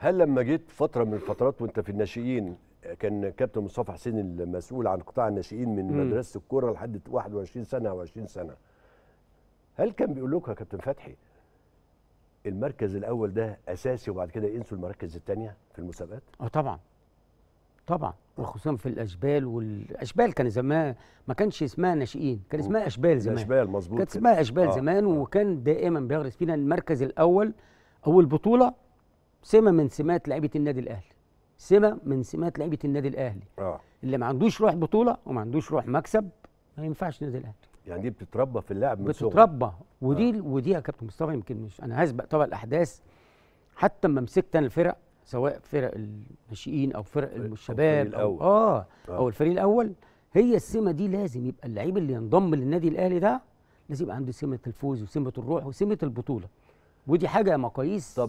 هل لما جيت فتره من الفترات وانت في الناشئين كان كابتن مصطفى حسين المسؤول عن قطاع الناشئين من م. مدرسه الكوره لحد 21 سنه او 20 سنه هل كان بيقول لكم يا كابتن فتحي المركز الاول ده اساسي وبعد كده ينسوا المراكز الثانيه في المسابقات اه طبعا طبعا وخصوصا في الاشبال والاشبال كان زمان ما كانش اسمها ناشئين كان اسمها اشبال زمان اشبال مظبوط كانت اسمها اشبال آه. زمان آه. وكان دائما بيغرس فينا المركز الاول او البطوله سمه من سمات لعيبه النادي الاهلي سمه من سمات لعيبه النادي الاهلي اه اللي ما عندوش روح بطوله وما عندوش روح مكسب ما ينفعش النادي الاهلي يعني دي بتتربى في اللاعب من بتتربى ودي آه. ودي يا كابتن مصطفى يمكن مش انا هسبق طبعا الاحداث حتى لما مسكت انا الفرق سواء فرق الناشئين او فرق الشباب أو, أو, آه, اه او الفريق الاول هي السمه دي لازم يبقى اللعيب اللي ينضم للنادي الاهلي ده لازم يبقى عنده سمه الفوز وسمه الروح وسمه البطوله ودي حاجه مقاييس طب